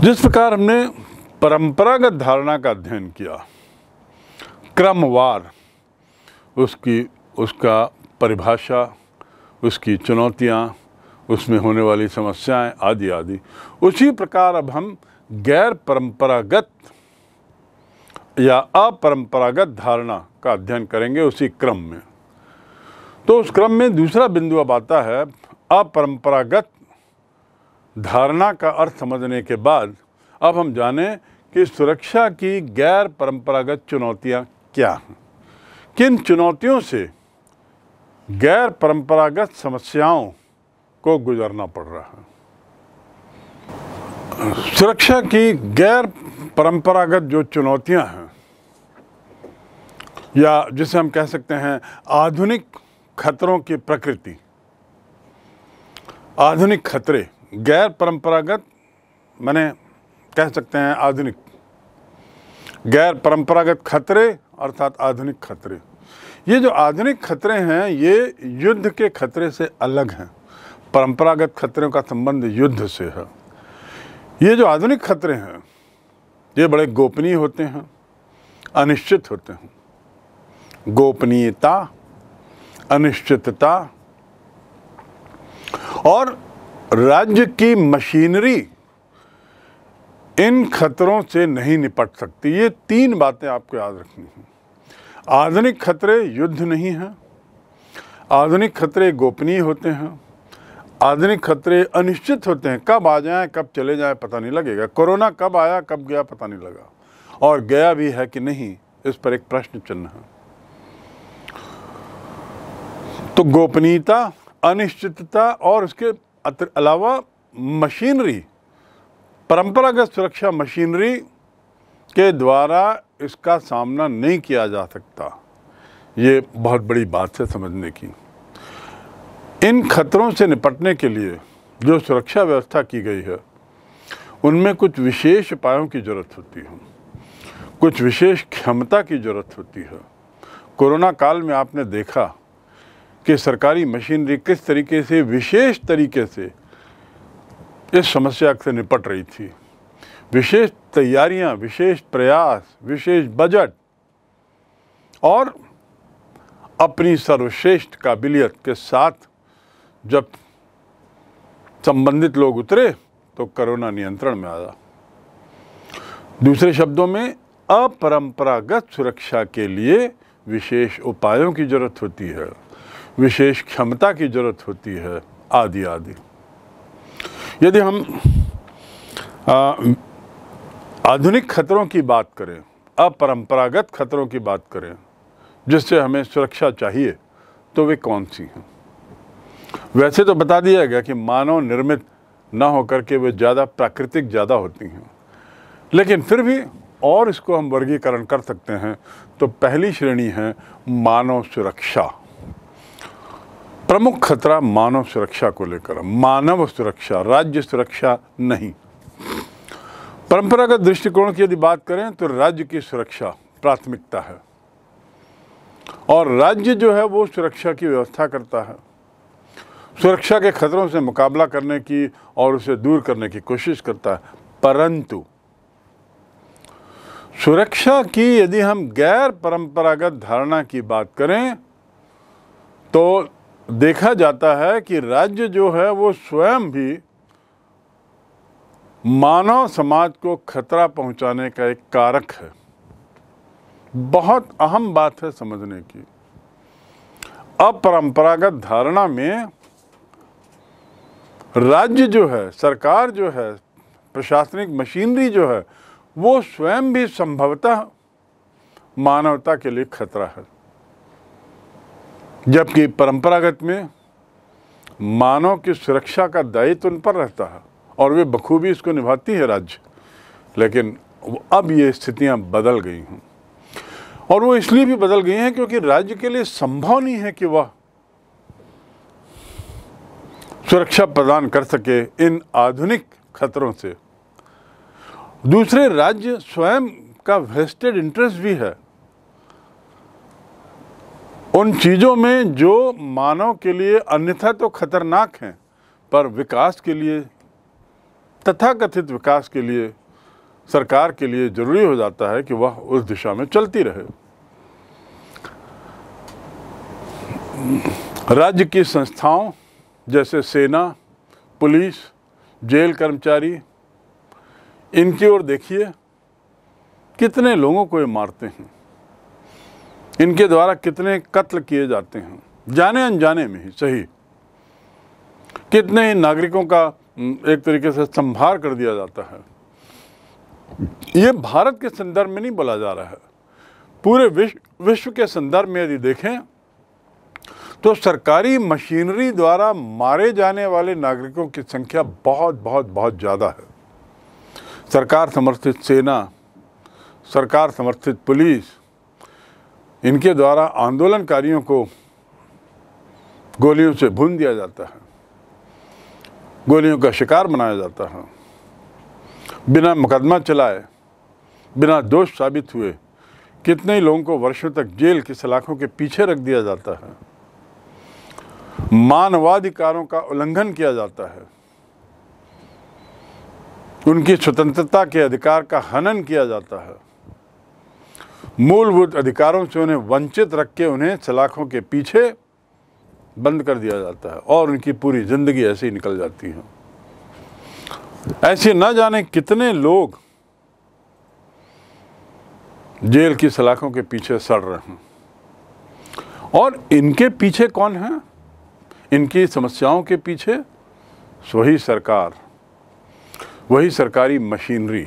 जिस प्रकार हमने परंपरागत धारणा का अध्ययन किया क्रमवार उसकी उसका परिभाषा उसकी चुनौतियाँ उसमें होने वाली समस्याएं आदि आदि उसी प्रकार अब हम गैर परंपरागत या अपरंपरागत धारणा का अध्ययन करेंगे उसी क्रम में तो उस क्रम में दूसरा बिंदु अब आता है अपरंपरागत धारणा का अर्थ समझने के बाद अब हम जाने कि सुरक्षा की गैर परंपरागत चुनौतियां क्या हैं किन चुनौतियों से गैर परंपरागत समस्याओं को गुजरना पड़ रहा है सुरक्षा की गैर परंपरागत जो चुनौतियां हैं या जिसे हम कह सकते हैं आधुनिक खतरों की प्रकृति आधुनिक खतरे गैर परंपरागत मैंने कह सकते हैं आधुनिक गैर परंपरागत खतरे अर्थात आधुनिक खतरे ये जो आधुनिक खतरे हैं ये युद्ध के खतरे से अलग हैं परंपरागत खतरों का संबंध युद्ध से है ये जो आधुनिक खतरे हैं ये बड़े गोपनीय होते हैं अनिश्चित होते हैं गोपनीयता अनिश्चितता और राज्य की मशीनरी इन खतरों से नहीं निपट सकती ये तीन बातें आपको याद रखनी हैं आधुनिक खतरे युद्ध नहीं हैं आधुनिक खतरे गोपनीय होते हैं आधुनिक खतरे अनिश्चित होते हैं कब आ जाएं कब चले जाएं पता नहीं लगेगा कोरोना कब आया कब गया पता नहीं लगा और गया भी है कि नहीं इस पर एक प्रश्न चिन्ह है तो गोपनीयता अनिश्चितता और उसके अलावा मशीनरी परंपरागत सुरक्षा मशीनरी के द्वारा इसका सामना नहीं किया जा सकता ये बहुत बड़ी बात है समझने की इन खतरों से निपटने के लिए जो सुरक्षा व्यवस्था की गई है उनमें कुछ विशेष उपायों की ज़रूरत होती है कुछ विशेष क्षमता की ज़रूरत होती है कोरोना काल में आपने देखा कि सरकारी मशीनरी किस तरीके से विशेष तरीके से इस समस्या से निपट रही थी विशेष तैयारियां, विशेष प्रयास विशेष बजट और अपनी सर्वश्रेष्ठ काबिलियत के साथ जब संबंधित लोग उतरे तो कोरोना नियंत्रण में आया दूसरे शब्दों में अपरंपरागत सुरक्षा के लिए विशेष उपायों की जरूरत होती है विशेष क्षमता की जरूरत होती है आदि आदि यदि हम आधुनिक खतरों की बात करें अपरंपरागत खतरों की बात करें जिससे हमें सुरक्षा चाहिए तो वे कौन सी हैं वैसे तो बता दिया गया कि मानव निर्मित ना होकर के वे ज़्यादा प्राकृतिक ज़्यादा होती हैं लेकिन फिर भी और इसको हम वर्गीकरण कर सकते हैं तो पहली श्रेणी है मानव सुरक्षा प्रमुख खतरा मानव सुरक्षा को लेकर मानव सुरक्षा राज्य सुरक्षा नहीं परंपरागत दृष्टिकोण की यदि बात करें तो राज्य की सुरक्षा प्राथमिकता है और राज्य जो है वो सुरक्षा की व्यवस्था करता है सुरक्षा के खतरों से मुकाबला करने की और उसे दूर करने की कोशिश करता है परंतु सुरक्षा की यदि हम गैर परंपरागत धारणा की बात करें तो देखा जाता है कि राज्य जो है वो स्वयं भी मानव समाज को खतरा पहुंचाने का एक कारक है बहुत अहम बात है समझने की अपरंपरागत धारणा में राज्य जो है सरकार जो है प्रशासनिक मशीनरी जो है वो स्वयं भी संभवतः मानवता के लिए खतरा है जबकि परंपरागत में मानव की सुरक्षा का दायित्व तो उन पर रहता है और वे बखूबी इसको निभाती है राज्य लेकिन अब ये स्थितियां बदल गई हैं और वो इसलिए भी बदल गई हैं क्योंकि राज्य के लिए संभव नहीं है कि वह सुरक्षा प्रदान कर सके इन आधुनिक खतरों से दूसरे राज्य स्वयं का वेस्टेड इंटरेस्ट भी है उन चीज़ों में जो मानव के लिए अन्यथा तो खतरनाक हैं पर विकास के लिए तथाकथित विकास के लिए सरकार के लिए जरूरी हो जाता है कि वह उस दिशा में चलती रहे राज्य की संस्थाओं जैसे सेना पुलिस जेल कर्मचारी इनकी ओर देखिए कितने लोगों को ये मारते हैं इनके द्वारा कितने कत्ल किए जाते हैं जाने अनजाने में ही सही कितने ही नागरिकों का एक तरीके से संभार कर दिया जाता है ये भारत के संदर्भ में नहीं बोला जा रहा है पूरे विश्व विश्व के संदर्भ में यदि देखें तो सरकारी मशीनरी द्वारा मारे जाने वाले नागरिकों की संख्या बहुत बहुत बहुत ज़्यादा है सरकार समर्थित सेना सरकार समर्थित पुलिस इनके द्वारा आंदोलनकारियों को गोलियों से भून दिया जाता है गोलियों का शिकार बनाया जाता है बिना मुकदमा चलाए बिना दोष साबित हुए कितने लोगों को वर्षों तक जेल की सलाखों के पीछे रख दिया जाता है मानवाधिकारों का उल्लंघन किया जाता है उनकी स्वतंत्रता के अधिकार का हनन किया जाता है मूलभूत अधिकारों से उन्हें वंचित रख के उन्हें सलाखों के पीछे बंद कर दिया जाता है और उनकी पूरी ज़िंदगी ऐसे ही निकल जाती है ऐसे न जाने कितने लोग जेल की सलाखों के पीछे सड़ रहे हैं और इनके पीछे कौन है इनकी समस्याओं के पीछे वही सरकार वही सरकारी मशीनरी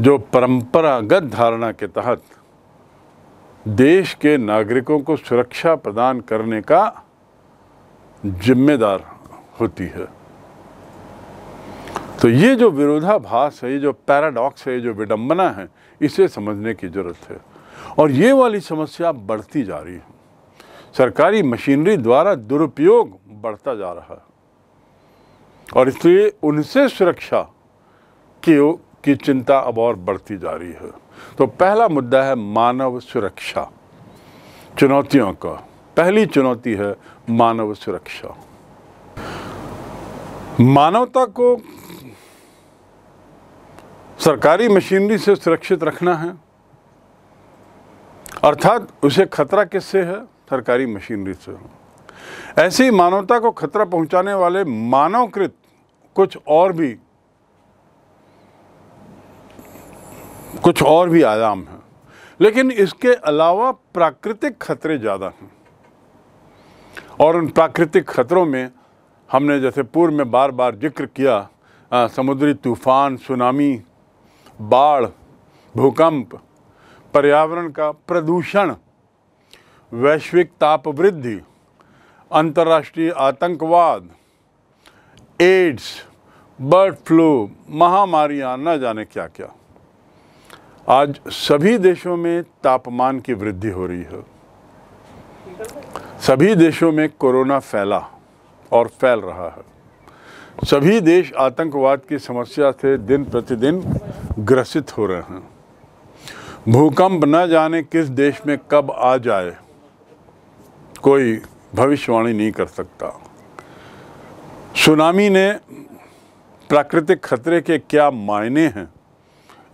जो परंपरागत धारणा के तहत देश के नागरिकों को सुरक्षा प्रदान करने का जिम्मेदार होती है तो ये जो विरोधाभास है ये जो पैराडॉक्स है ये जो विडंबना है इसे समझने की ज़रूरत है और ये वाली समस्या बढ़ती जा रही है सरकारी मशीनरी द्वारा दुरुपयोग बढ़ता जा रहा है और इसलिए उनसे सुरक्षा के की चिंता अब और बढ़ती जा रही है तो पहला मुद्दा है मानव सुरक्षा चुनौतियों का पहली चुनौती है मानव सुरक्षा मानवता को सरकारी मशीनरी से सुरक्षित रखना है अर्थात उसे खतरा किससे है सरकारी मशीनरी से ऐसी मानवता को खतरा पहुंचाने वाले मानवकृत कुछ और भी कुछ और भी आयाम हैं लेकिन इसके अलावा प्राकृतिक खतरे ज़्यादा हैं और उन प्राकृतिक खतरों में हमने जैसे पूर्व में बार बार जिक्र किया आ, समुद्री तूफान सुनामी बाढ़ भूकंप पर्यावरण का प्रदूषण वैश्विक ताप वृद्धि अंतर्राष्ट्रीय आतंकवाद एड्स बर्ड फ्लू महामारियाँ न जाने क्या क्या आज सभी देशों में तापमान की वृद्धि हो रही है सभी देशों में कोरोना फैला और फैल रहा है सभी देश आतंकवाद की समस्या से दिन प्रतिदिन ग्रसित हो रहे हैं भूकंप न जाने किस देश में कब आ जाए कोई भविष्यवाणी नहीं कर सकता सुनामी ने प्राकृतिक खतरे के क्या मायने हैं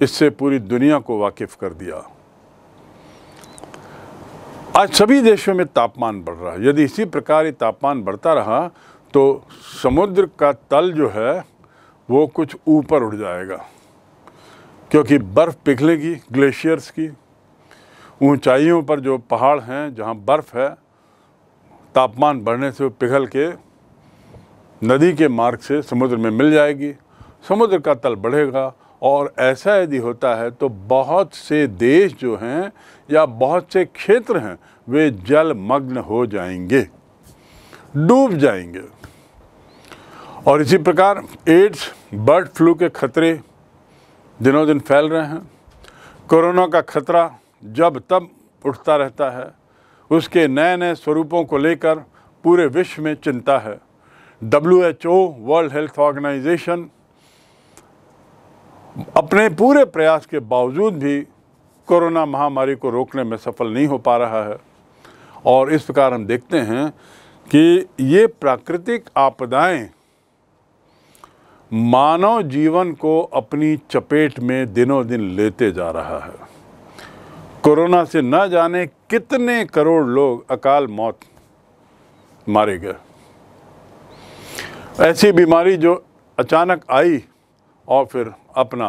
इससे पूरी दुनिया को वाकिफ कर दिया आज सभी देशों में तापमान बढ़ रहा है यदि इसी प्रकार ही तापमान बढ़ता रहा तो समुद्र का तल जो है वो कुछ ऊपर उड़ जाएगा क्योंकि बर्फ़ पिघलेगी ग्लेशियर्स की ऊंचाइयों पर जो पहाड़ हैं जहाँ बर्फ़ है तापमान बढ़ने से पिघल के नदी के मार्ग से समुद्र में मिल जाएगी समुद्र का तल बढ़ेगा और ऐसा यदि होता है तो बहुत से देश जो हैं या बहुत से क्षेत्र हैं वे जलमग्न हो जाएंगे डूब जाएंगे और इसी प्रकार एड्स बर्ड फ्लू के खतरे दिनों दिन फैल रहे हैं कोरोना का खतरा जब तब उठता रहता है उसके नए नए स्वरूपों को लेकर पूरे विश्व में चिंता है W H O world health organisation अपने पूरे प्रयास के बावजूद भी कोरोना महामारी को रोकने में सफल नहीं हो पा रहा है और इस प्रकार हम देखते हैं कि ये प्राकृतिक आपदाएं मानव जीवन को अपनी चपेट में दिनों दिन लेते जा रहा है कोरोना से न जाने कितने करोड़ लोग अकाल मौत मारे गए ऐसी बीमारी जो अचानक आई और फिर अपना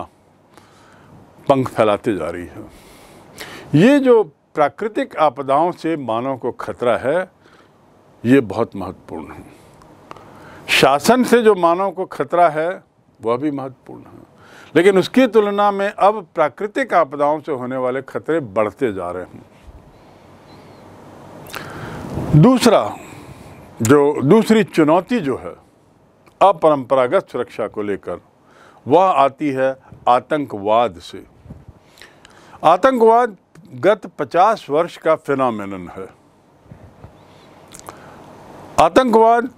पंख फैलाती जा रही है ये जो प्राकृतिक आपदाओं से मानव को खतरा है ये बहुत महत्वपूर्ण है शासन से जो मानव को खतरा है वह भी महत्वपूर्ण है लेकिन उसकी तुलना में अब प्राकृतिक आपदाओं से होने वाले खतरे बढ़ते जा रहे हैं दूसरा जो दूसरी चुनौती जो है अपरंपरागत सुरक्षा को लेकर वह आती है आतंकवाद से आतंकवाद गत 50 वर्ष का फिनोमेनन है आतंकवाद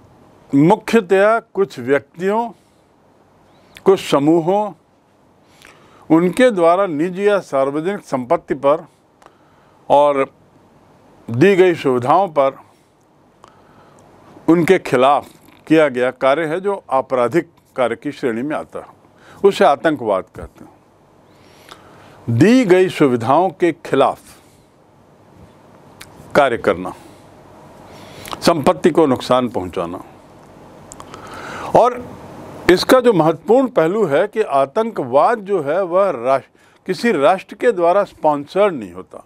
मुख्यतया कुछ व्यक्तियों कुछ समूहों उनके द्वारा निजी या सार्वजनिक संपत्ति पर और दी गई सुविधाओं पर उनके खिलाफ किया गया कार्य है जो आपराधिक कार्य की श्रेणी में आता है उसे आतंकवाद कहते हैं दी गई सुविधाओं के खिलाफ कार्य करना संपत्ति को नुकसान पहुंचाना और इसका जो महत्वपूर्ण पहलू है कि आतंकवाद जो है वह राष्ट्र किसी राष्ट्र के द्वारा स्पॉन्सर्ड नहीं होता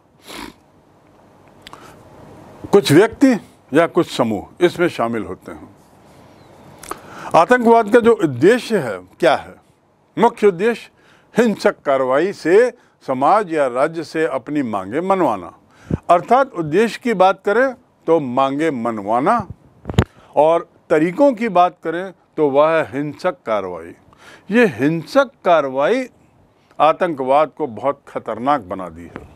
कुछ व्यक्ति या कुछ समूह इसमें शामिल होते हैं आतंकवाद का जो उद्देश्य है क्या है मुख्य उद्देश्य हिंसक कार्रवाई से समाज या राज्य से अपनी मांगे मनवाना अर्थात उद्देश्य की बात करें तो मांगे मनवाना और तरीकों की बात करें तो वह है हिंसक कार्रवाई ये हिंसक कार्रवाई आतंकवाद को बहुत खतरनाक बना दी है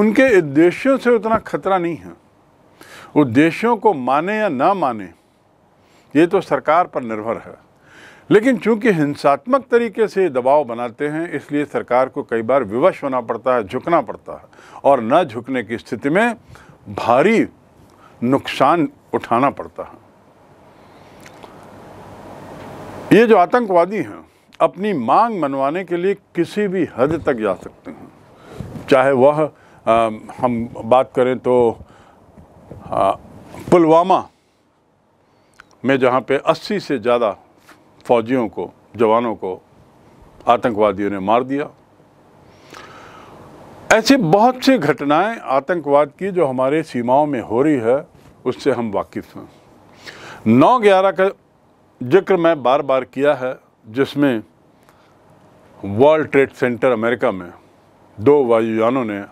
उनके उद्देश्यों से उतना खतरा नहीं है उद्देश्यों को माने या ना माने ये तो सरकार पर निर्भर है लेकिन चूंकि हिंसात्मक तरीके से दबाव बनाते हैं इसलिए सरकार को कई बार विवश होना पड़ता है झुकना पड़ता है और न झुकने की स्थिति में भारी नुकसान उठाना पड़ता है ये जो आतंकवादी हैं अपनी मांग मनवाने के लिए किसी भी हद तक जा सकते हैं चाहे वह आ, हम बात करें तो पुलवामा में जहाँ पे 80 से ज़्यादा फौजियों को जवानों को आतंकवादियों ने मार दिया ऐसी बहुत सी घटनाएं आतंकवाद की जो हमारे सीमाओं में हो रही है उससे हम वाकिफ हैं नौ ग्यारह का जिक्र मैं बार बार किया है जिसमें वर्ल्ड ट्रेड सेंटर अमेरिका में दो वायुयानों ने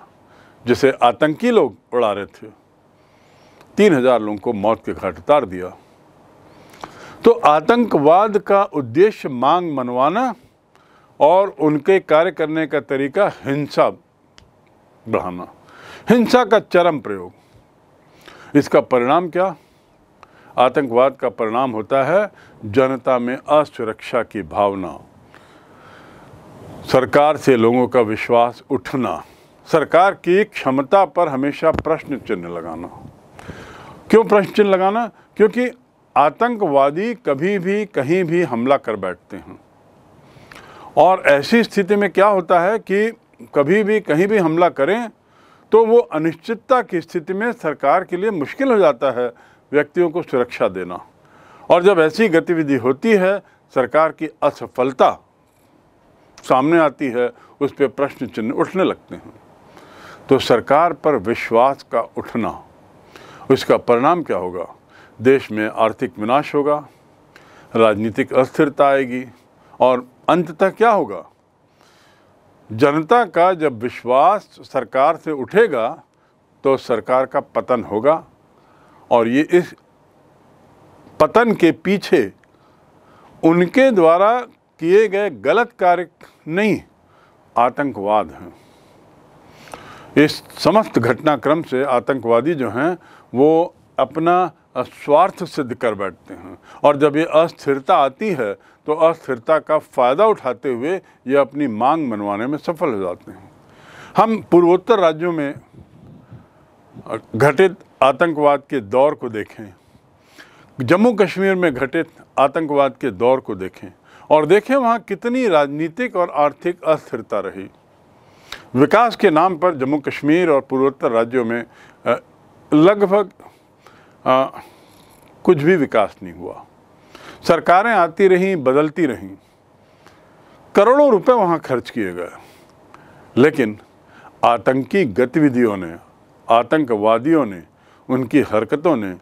जिसे आतंकी लोग उड़ा रहे थे तीन हज़ार लोगों को मौत के घाट उतार दिया तो आतंकवाद का उद्देश्य मांग मनवाना और उनके कार्य करने का तरीका हिंसा बढ़ाना हिंसा का चरम प्रयोग इसका परिणाम क्या आतंकवाद का परिणाम होता है जनता में असुरक्षा की भावना सरकार से लोगों का विश्वास उठना सरकार की क्षमता पर हमेशा प्रश्न चिन्ह लगाना क्यों प्रश्न चिन्ह लगाना क्योंकि आतंकवादी कभी भी कहीं भी हमला कर बैठते हैं और ऐसी स्थिति में क्या होता है कि कभी भी कहीं भी हमला करें तो वो अनिश्चितता की स्थिति में सरकार के लिए मुश्किल हो जाता है व्यक्तियों को सुरक्षा देना और जब ऐसी गतिविधि होती है सरकार की असफलता सामने आती है उस पर प्रश्न चिन्ह उठने लगते हैं तो सरकार पर विश्वास का उठना उसका परिणाम क्या होगा देश में आर्थिक विनाश होगा राजनीतिक अस्थिरता आएगी और अंततः क्या होगा जनता का जब विश्वास सरकार से उठेगा तो सरकार का पतन होगा और ये इस पतन के पीछे उनके द्वारा किए गए गलत कार्य नहीं आतंकवाद हैं इस समस्त घटनाक्रम से आतंकवादी जो हैं वो अपना स्वार्थ सिद्ध कर बैठते हैं और जब ये अस्थिरता आती है तो अस्थिरता का फ़ायदा उठाते हुए ये अपनी मांग मनवाने में सफल हो जाते हैं हम पूर्वोत्तर राज्यों में घटित आतंकवाद के दौर को देखें जम्मू कश्मीर में घटित आतंकवाद के दौर को देखें और देखें वहाँ कितनी राजनीतिक और आर्थिक अस्थिरता रही विकास के नाम पर जम्मू कश्मीर और पूर्वोत्तर राज्यों में लगभग आ, कुछ भी विकास नहीं हुआ सरकारें आती रहीं बदलती रहीं करोड़ों रुपए वहाँ खर्च किए गए लेकिन आतंकी गतिविधियों ने आतंकवादियों ने उनकी हरकतों ने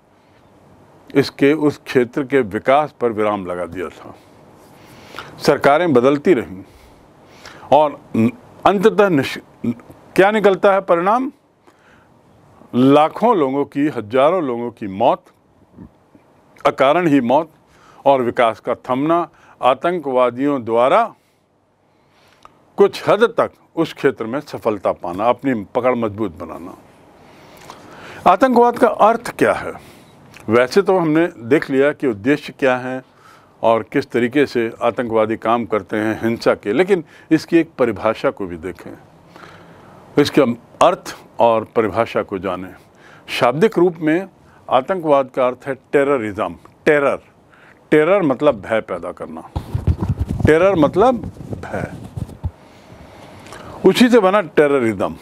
इसके उस क्षेत्र के विकास पर विराम लगा दिया था सरकारें बदलती रहीं और अंततः क्या निकलता है परिणाम लाखों लोगों की हजारों लोगों की मौत अकारण ही मौत और विकास का थमना आतंकवादियों द्वारा कुछ हद तक उस क्षेत्र में सफलता पाना अपनी पकड़ मजबूत बनाना आतंकवाद का अर्थ क्या है वैसे तो हमने देख लिया कि उद्देश्य क्या है और किस तरीके से आतंकवादी काम करते हैं हिंसा के लेकिन इसकी एक परिभाषा को भी देखें इसके अर्थ और परिभाषा को जाने शाब्दिक रूप में आतंकवाद का अर्थ है टेररिज्म टेरर टेरर मतलब भय पैदा करना टेरर मतलब भय उसी से बना टेररिज्म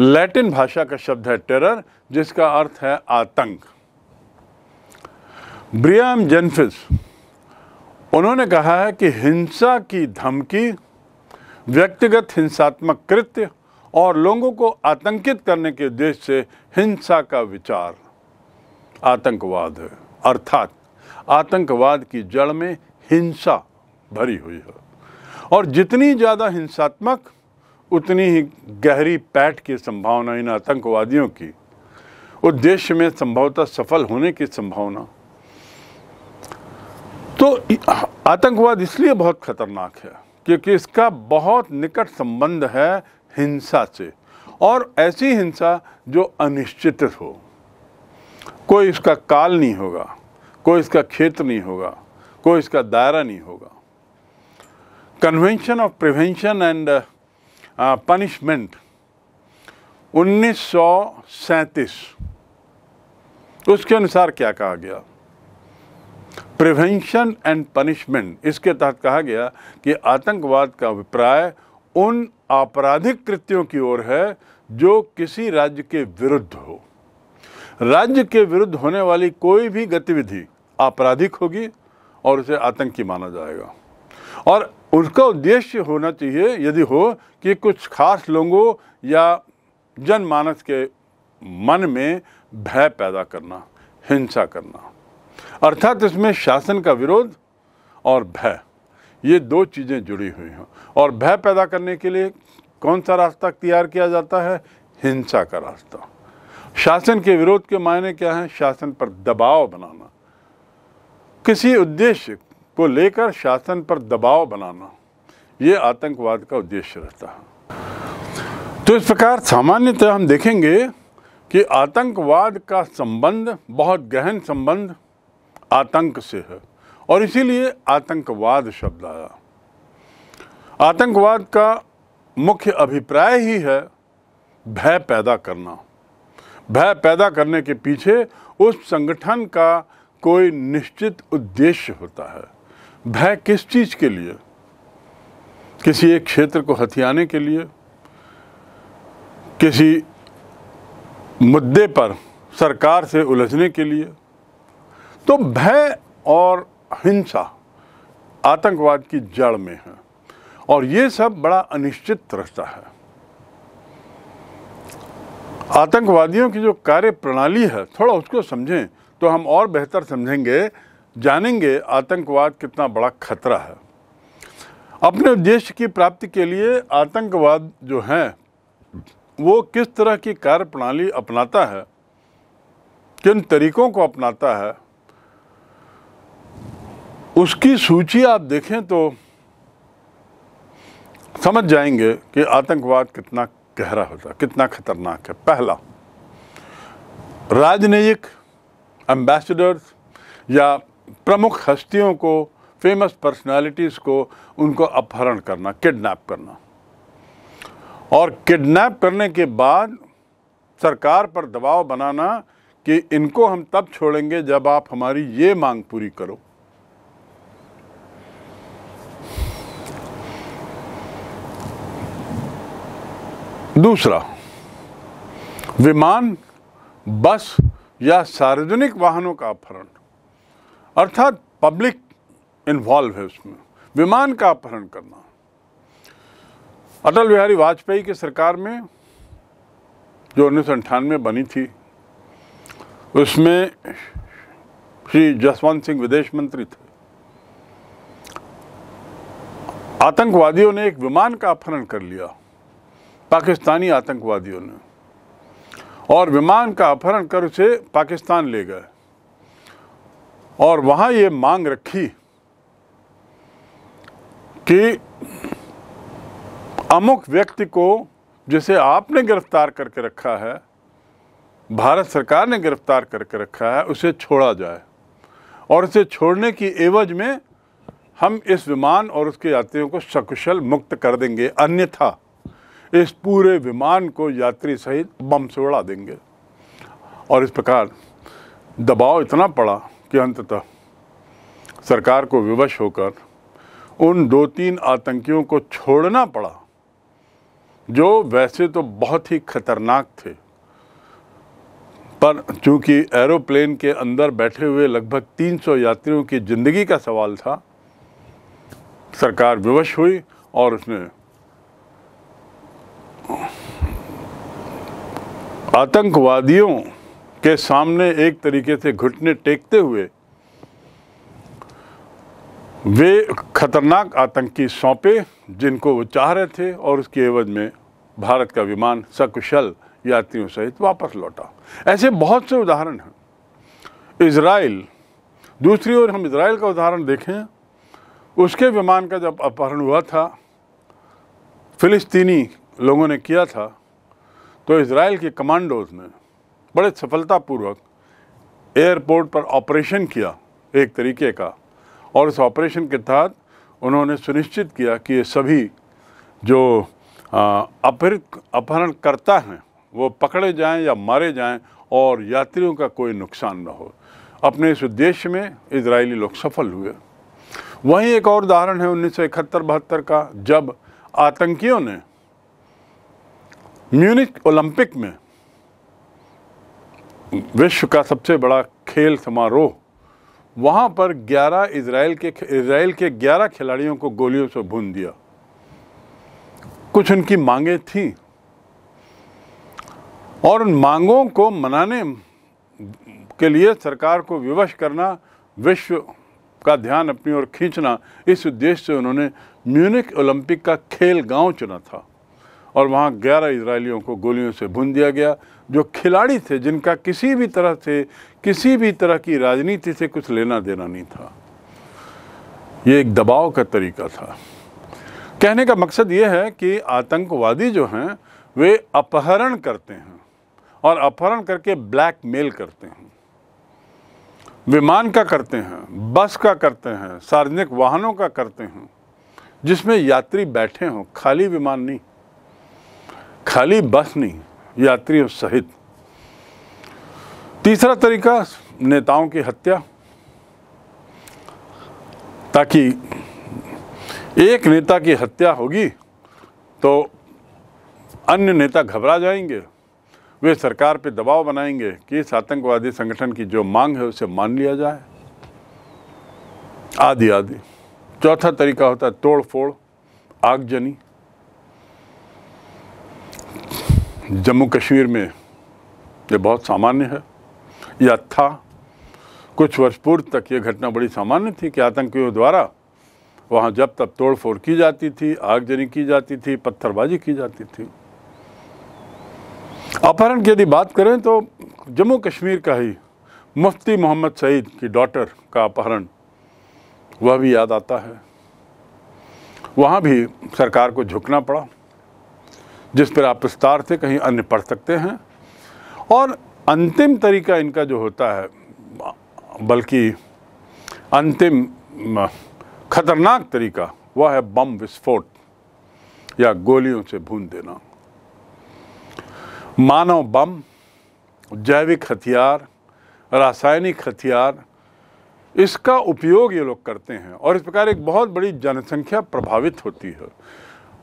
लैटिन भाषा का शब्द है टेरर जिसका अर्थ है आतंक ब्रियाम जेनफिस उन्होंने कहा है कि हिंसा की धमकी व्यक्तिगत हिंसात्मक कृत्य और लोगों को आतंकित करने के उद्देश्य से हिंसा का विचार आतंकवाद है अर्थात आतंकवाद की जड़ में हिंसा भरी हुई है और जितनी ज़्यादा हिंसात्मक उतनी ही गहरी पैठ की संभावना इन आतंकवादियों की उद्देश्य में संभवतः सफल होने की संभावना तो आतंकवाद इसलिए बहुत खतरनाक है क्योंकि इसका बहुत निकट संबंध है हिंसा से और ऐसी हिंसा जो अनिश्चित हो कोई इसका काल नहीं होगा कोई इसका क्षेत्र नहीं होगा कोई इसका दायरा नहीं होगा convention of prevention and punishment उन्नीस उसके अनुसार क्या कहा गया प्रिवेंशन एंड पनिशमेंट इसके तहत कहा गया कि आतंकवाद का अभिप्राय उन आपराधिक कृत्यों की ओर है जो किसी राज्य के विरुद्ध हो राज्य के विरुद्ध होने वाली कोई भी गतिविधि आपराधिक होगी और उसे आतंकी माना जाएगा और उसका उद्देश्य होना चाहिए यदि हो कि कुछ खास लोगों या जनमानस के मन में भय पैदा करना हिंसा करना अर्थात इसमें शासन का विरोध और भय ये दो चीज़ें जुड़ी हुई हैं और भय पैदा करने के लिए कौन सा रास्ता तैयार किया जाता है हिंसा का रास्ता शासन के विरोध के मायने क्या हैं शासन पर दबाव बनाना किसी उद्देश्य को लेकर शासन पर दबाव बनाना ये आतंकवाद का उद्देश्य रहता है तो इस प्रकार सामान्यतः हम देखेंगे कि आतंकवाद का संबंध बहुत गहन संबंध आतंक से है और इसीलिए आतंकवाद शब्द आया आतंकवाद का मुख्य अभिप्राय ही है भय पैदा करना भय पैदा करने के पीछे उस संगठन का कोई निश्चित उद्देश्य होता है भय किस चीज़ के लिए किसी एक क्षेत्र को हथियाने के लिए किसी मुद्दे पर सरकार से उलझने के लिए तो भय और हिंसा आतंकवाद की जड़ में है और ये सब बड़ा अनिश्चित रहता है आतंकवादियों की जो कार्य प्रणाली है थोड़ा उसको समझें तो हम और बेहतर समझेंगे जानेंगे आतंकवाद कितना बड़ा खतरा है अपने उद्देश्य की प्राप्ति के लिए आतंकवाद जो हैं वो किस तरह की कार्य प्रणाली अपनाता है किन तरीकों को अपनाता है उसकी सूची आप देखें तो समझ जाएंगे कि आतंकवाद कितना गहरा होता है कितना खतरनाक है पहला राजनयिक एम्बेसडर्स या प्रमुख हस्तियों को फेमस पर्सनालिटीज़ को उनको अपहरण करना किडनैप करना और किडनैप करने के बाद सरकार पर दबाव बनाना कि इनको हम तब छोड़ेंगे जब आप हमारी ये मांग पूरी करो दूसरा विमान बस या सार्वजनिक वाहनों का अपहरण अर्थात पब्लिक इन्वॉल्व है उसमें विमान का अपहरण करना अटल बिहारी वाजपेयी की सरकार में जो उन्नीस सौ बनी थी उसमें श्री जसवंत सिंह विदेश मंत्री थे आतंकवादियों ने एक विमान का अपहरण कर लिया पाकिस्तानी आतंकवादियों ने और विमान का अपहरण कर उसे पाकिस्तान ले गए और वहाँ ये मांग रखी कि अमुक व्यक्ति को जिसे आपने गिरफ्तार करके रखा है भारत सरकार ने गिरफ्तार करके रखा है उसे छोड़ा जाए और उसे छोड़ने की एवज में हम इस विमान और उसके यात्रियों को सकुशल मुक्त कर देंगे अन्यथा इस पूरे विमान को यात्री सहित बम से उड़ा देंगे और इस प्रकार दबाव इतना पड़ा कि अंततः सरकार को विवश होकर उन दो तीन आतंकियों को छोड़ना पड़ा जो वैसे तो बहुत ही खतरनाक थे पर चूंकि एरोप्लेन के अंदर बैठे हुए लगभग 300 यात्रियों की ज़िंदगी का सवाल था सरकार विवश हुई और उसने आतंकवादियों के सामने एक तरीके से घुटने टेकते हुए वे खतरनाक आतंकी सौंपे जिनको वो चाह रहे थे और उसके एवज में भारत का विमान सकुशल यात्रियों सहित वापस लौटा ऐसे बहुत से उदाहरण हैं इसराइल दूसरी ओर हम इसराइल का उदाहरण देखें उसके विमान का जब अपहरण हुआ था फिलिस्तीनी लोगों ने किया था तो इसराइल के कमांडोज ने बड़े सफलतापूर्वक एयरपोर्ट पर ऑपरेशन किया एक तरीके का और इस ऑपरेशन के तहत उन्होंने सुनिश्चित किया कि ये सभी जो अपहरित अपहरणकर्ता हैं वो पकड़े जाएं या मारे जाएं और यात्रियों का कोई नुकसान न हो अपने इस उद्देश्य में इजरायली लोग सफल हुए वहीं एक और उदाहरण है उन्नीस सौ इकहत्तर बहत्तर का जब आतंकियों ने म्यूनिक ओलंपिक में विश्व का सबसे बड़ा खेल समारोह वहाँ पर 11 इसराइल के इसराइल के 11 खिलाड़ियों को गोलियों से भून दिया कुछ उनकी मांगे थी और उन मांगों को मनाने के लिए सरकार को विवश करना विश्व का ध्यान अपनी ओर खींचना इस उद्देश्य से उन्होंने म्यूनिक ओलंपिक का खेल गांव चुना था और वहाँ ग्यारह इसराइलियों को गोलियों से भून दिया गया जो खिलाड़ी थे जिनका किसी भी तरह से किसी भी तरह की राजनीति से कुछ लेना देना नहीं था ये एक दबाव का तरीका था कहने का मकसद ये है कि आतंकवादी जो हैं वे अपहरण करते हैं और अपहरण करके ब्लैकमेल करते हैं विमान का करते हैं बस का करते हैं सार्वजनिक वाहनों का करते हैं जिसमें यात्री बैठे हों खाली विमान नहीं खाली बस नहीं यात्रियों सहित तीसरा तरीका नेताओं की हत्या ताकि एक नेता की हत्या होगी तो अन्य नेता घबरा जाएंगे वे सरकार पे दबाव बनाएंगे कि इस आतंकवादी संगठन की जो मांग है उसे मान लिया जाए आदि आदि चौथा तरीका होता है तोड़ फोड़ आगजनी जम्मू कश्मीर में ये बहुत सामान्य है या था कुछ वर्ष पूर्व तक ये घटना बड़ी सामान्य थी कि आतंकियों द्वारा वहाँ जब तब तोड़फोड़ की जाती थी आगजनी की जाती थी पत्थरबाजी की जाती थी अपहरण की यदि बात करें तो जम्मू कश्मीर का ही मुफ्ती मोहम्मद सईद की डॉटर का अपहरण वह भी याद आता है वहाँ भी सरकार को झुकना पड़ा जिस पर आप विस्तार से कहीं अन्य पढ़ सकते हैं और अंतिम तरीका इनका जो होता है बल्कि अंतिम खतरनाक तरीका वह है बम विस्फोट या गोलियों से भून देना मानव बम जैविक हथियार रासायनिक हथियार इसका उपयोग ये लोग करते हैं और इस प्रकार एक बहुत बड़ी जनसंख्या प्रभावित होती है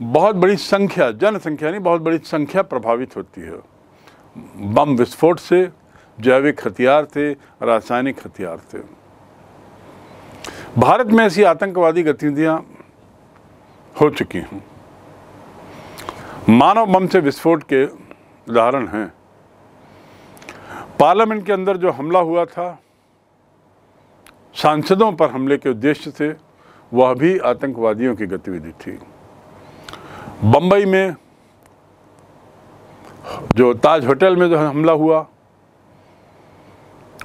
बहुत बड़ी संख्या जनसंख्या नहीं बहुत बड़ी संख्या प्रभावित होती है बम विस्फोट से जैविक हथियार थे रासायनिक हथियार थे भारत में ऐसी आतंकवादी गतिविधियां हो चुकी हैं मानव बम से विस्फोट के उदाहरण हैं पार्लियामेंट के अंदर जो हमला हुआ था सांसदों पर हमले के उद्देश्य से वह भी आतंकवादियों की गतिविधि थी बम्बई में जो ताज होटल में जो हमला हुआ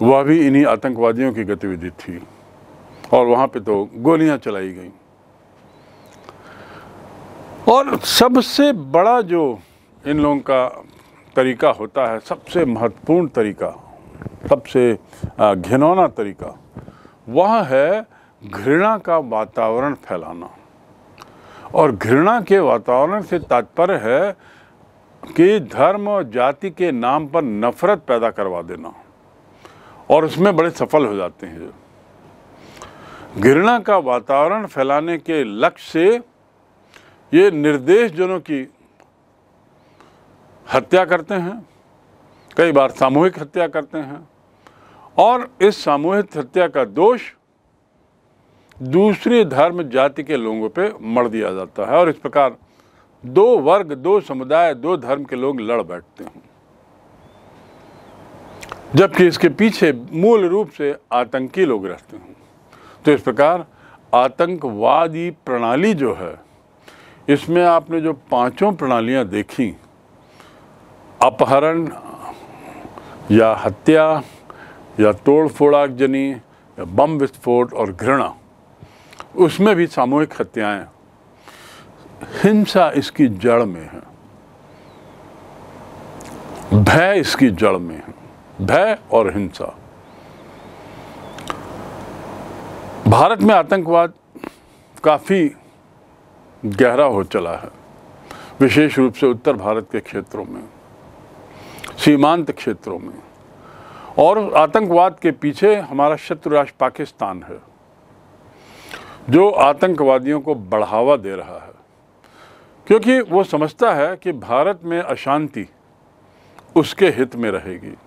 वह भी इन्हीं आतंकवादियों की गतिविधि थी और वहाँ पे तो गोलियाँ चलाई गईं और सबसे बड़ा जो इन लोगों का तरीका होता है सबसे महत्वपूर्ण तरीका सबसे घिनौना तरीका वह है घृणा का वातावरण फैलाना और घृणा के वातावरण से तात्पर्य है कि धर्म और जाति के नाम पर नफरत पैदा करवा देना और उसमें बड़े सफल हो जाते हैं घृणा का वातावरण फैलाने के लक्ष्य से ये निर्देश जनों की हत्या करते हैं कई बार सामूहिक हत्या करते हैं और इस सामूहिक हत्या का दोष दूसरे धर्म जाति के लोगों पे मर दिया जाता है और इस प्रकार दो वर्ग दो समुदाय दो धर्म के लोग लड़ बैठते हैं जबकि इसके पीछे मूल रूप से आतंकी लोग रहते हैं तो इस प्रकार आतंकवादी प्रणाली जो है इसमें आपने जो पांचों प्रणालियां देखी अपहरण या हत्या या तोड़ आगजनी या बम विस्फोट और घृणा उसमें भी सामूहिक हत्याएं हिंसा इसकी जड़ में है भय इसकी जड़ में है भय और हिंसा भारत में आतंकवाद काफ़ी गहरा हो चला है विशेष रूप से उत्तर भारत के क्षेत्रों में सीमांत क्षेत्रों में और आतंकवाद के पीछे हमारा शत्रु राष्ट्र पाकिस्तान है जो आतंकवादियों को बढ़ावा दे रहा है क्योंकि वो समझता है कि भारत में अशांति उसके हित में रहेगी